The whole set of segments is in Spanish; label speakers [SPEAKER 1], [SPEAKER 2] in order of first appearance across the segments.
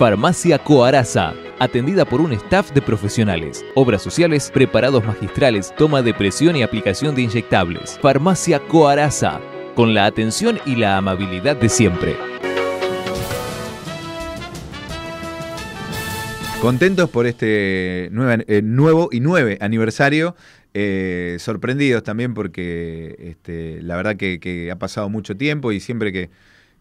[SPEAKER 1] Farmacia Coaraza. Atendida por un staff de profesionales, obras sociales, preparados magistrales, toma de presión y aplicación de inyectables. Farmacia Coaraza, con la atención y la amabilidad de siempre. Contentos por este nuevo, eh, nuevo y nueve aniversario. Eh, sorprendidos también porque este, la verdad que ha pasado mucho tiempo y siempre que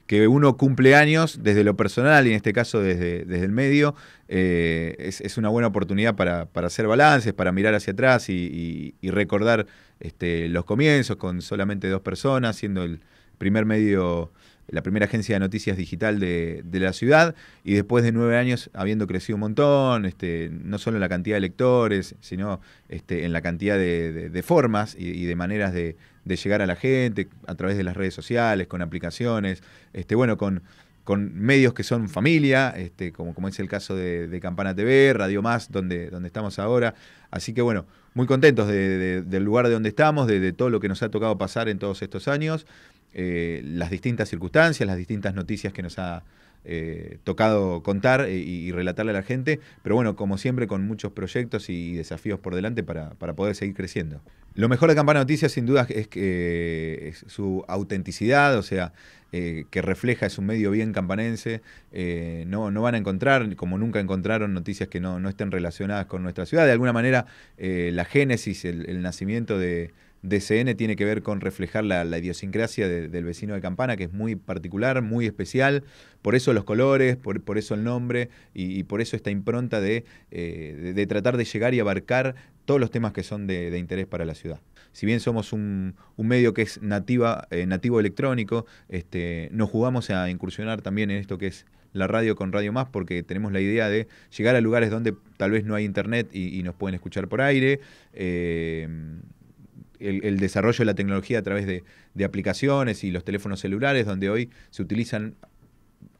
[SPEAKER 1] que uno cumple años desde lo personal y en este caso desde, desde el medio, eh, es, una buena oportunidad para, hacer balances, para mirar hacia atrás y, recordar este, los comienzos con solamente dos personas, siendo el primer medio la primera agencia de noticias digital de, la ciudad, y después de nueve años habiendo crecido un montón, este, no solo en la cantidad de lectores, sino este, en la cantidad de, formas y, y, de maneras de, llegar a la gente, a través de las redes sociales, con aplicaciones, este, bueno, con con medios que son familia, este, como, como es el caso de, Campana TV, Radio Más, donde, donde estamos ahora. Así que bueno, muy contentos del lugar de donde estamos, de, todo lo que nos ha tocado pasar en todos estos años, eh, las distintas circunstancias, las distintas noticias que nos ha eh, tocado contar eh, y, y, relatarle a la gente, pero bueno, como siempre, con muchos proyectos y desafíos por delante para, para poder seguir creciendo. Lo mejor de Campana Noticias, sin duda, es, que, eh, su autenticidad, o sea, eh, que refleja, es un medio bien campanense. Eh, no, van a encontrar, como nunca encontraron, noticias que no, estén relacionadas con nuestra ciudad. De alguna manera, la génesis, el, nacimiento de, DCN tiene que ver con reflejar la, idiosincrasia del vecino de Campana, que es muy particular, muy especial. Por eso los colores, por, eso el nombre y, por eso esta impronta de, tratar de llegar y abarcar todos los temas que son de, interés para la ciudad. Si bien somos un, medio que es nativa, eh, nativo electrónico, este, nos jugamos a incursionar también en esto que es la radio con Radio Más porque tenemos la idea de llegar a lugares donde tal vez no hay internet y, nos pueden escuchar por aire. Eh, el, desarrollo de la tecnología a través de, aplicaciones y los teléfonos celulares, donde hoy se utilizan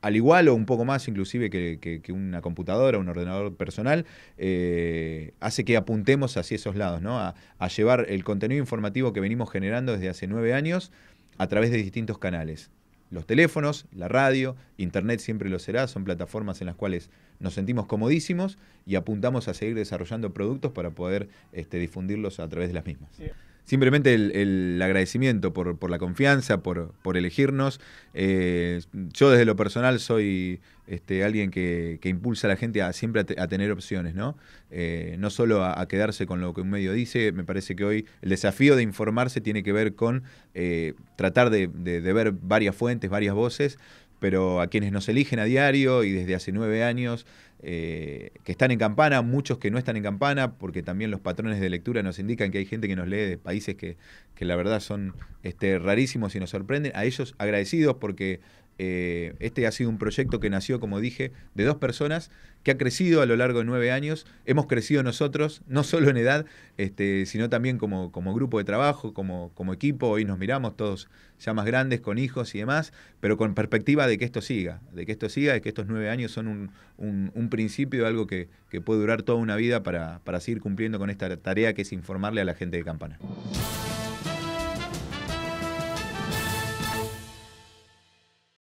[SPEAKER 1] al igual o un poco más inclusive que, una computadora, un ordenador personal, eh, hace que apuntemos hacia esos lados, ¿no? A, llevar el contenido informativo que venimos generando desde hace nueve años a través de distintos canales. Los teléfonos, la radio, Internet siempre lo será, son plataformas en las cuales nos sentimos comodísimos y apuntamos a seguir desarrollando productos para poder este, difundirlos a través de las mismas. Simplemente el, agradecimiento por, la confianza, por, por elegirnos. Eh, yo desde lo personal soy este, alguien que, impulsa a la gente a siempre a, tener opciones, ¿no? Eh, no solo a, quedarse con lo que un medio dice, me parece que hoy el desafío de informarse tiene que ver con eh, tratar de, ver varias fuentes, varias voces pero a quienes nos eligen a diario y desde hace nueve años, eh, que están en Campana, muchos que no están en Campana, porque también los patrones de lectura nos indican que hay gente que nos lee de países que, que la verdad son este, rarísimos y nos sorprenden. A ellos agradecidos porque eh, este ha sido un proyecto que nació, como dije, de dos personas, que ha crecido a lo largo de nueve años. Hemos crecido nosotros, no solo en edad, este, sino también como, grupo de trabajo, como, equipo. Hoy nos miramos todos ya más grandes, con hijos y demás, pero con perspectiva de que esto siga, de que esto siga, de que estos nueve años son un, principio, algo que, puede durar toda una vida para seguir cumpliendo con esta tarea que es informarle a la gente de Campana.